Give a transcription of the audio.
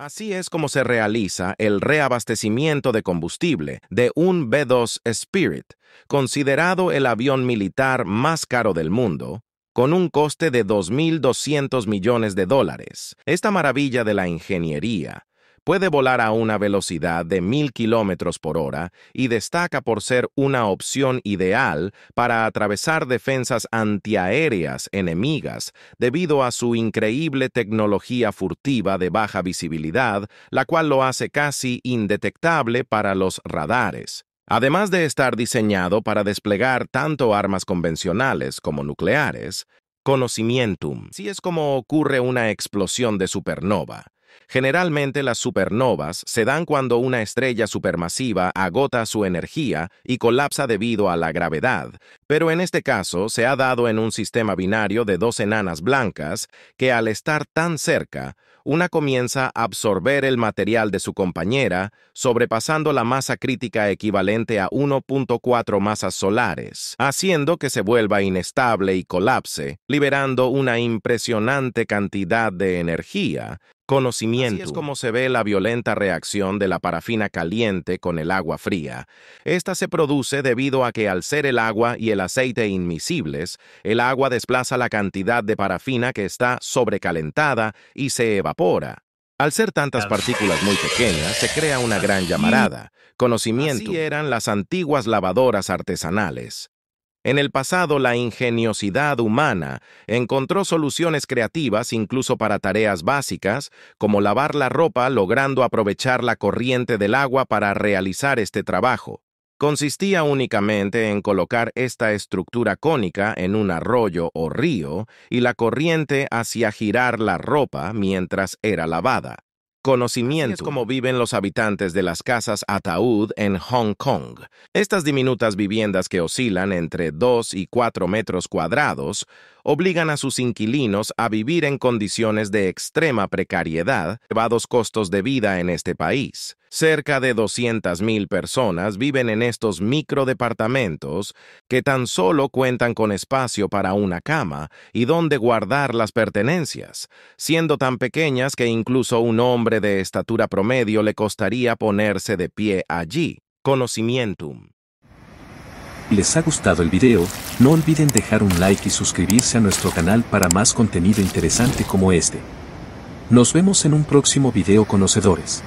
Así es como se realiza el reabastecimiento de combustible de un B-2 Spirit, considerado el avión militar más caro del mundo, con un coste de 2.200 millones de dólares. Esta maravilla de la ingeniería Puede volar a una velocidad de 1000 kilómetros por hora y destaca por ser una opción ideal para atravesar defensas antiaéreas enemigas debido a su increíble tecnología furtiva de baja visibilidad, la cual lo hace casi indetectable para los radares. Además de estar diseñado para desplegar tanto armas convencionales como nucleares, Conocimientum, si es como ocurre una explosión de supernova, Generalmente las supernovas se dan cuando una estrella supermasiva agota su energía y colapsa debido a la gravedad, pero en este caso se ha dado en un sistema binario de dos enanas blancas que al estar tan cerca, una comienza a absorber el material de su compañera, sobrepasando la masa crítica equivalente a 1.4 masas solares, haciendo que se vuelva inestable y colapse, liberando una impresionante cantidad de energía, Conocimiento. Así es como se ve la violenta reacción de la parafina caliente con el agua fría. Esta se produce debido a que al ser el agua y el aceite inmisibles, el agua desplaza la cantidad de parafina que está sobrecalentada y se evapora. Al ser tantas partículas muy pequeñas, se crea una gran llamarada. Conocimiento. Así eran las antiguas lavadoras artesanales. En el pasado, la ingeniosidad humana encontró soluciones creativas incluso para tareas básicas, como lavar la ropa, logrando aprovechar la corriente del agua para realizar este trabajo consistía únicamente en colocar esta estructura cónica en un arroyo o río y la corriente hacía girar la ropa mientras era lavada. Conocimiento como viven los habitantes de las casas ataúd en Hong Kong. Estas diminutas viviendas que oscilan entre 2 y 4 metros cuadrados obligan a sus inquilinos a vivir en condiciones de extrema precariedad, elevados costos de vida en este país. Cerca de 200.000 personas viven en estos microdepartamentos que tan solo cuentan con espacio para una cama y donde guardar las pertenencias, siendo tan pequeñas que incluso un hombre de estatura promedio le costaría ponerse de pie allí. Conocimientum. ¿Les ha gustado el video? No olviden dejar un like y suscribirse a nuestro canal para más contenido interesante como este. Nos vemos en un próximo video conocedores.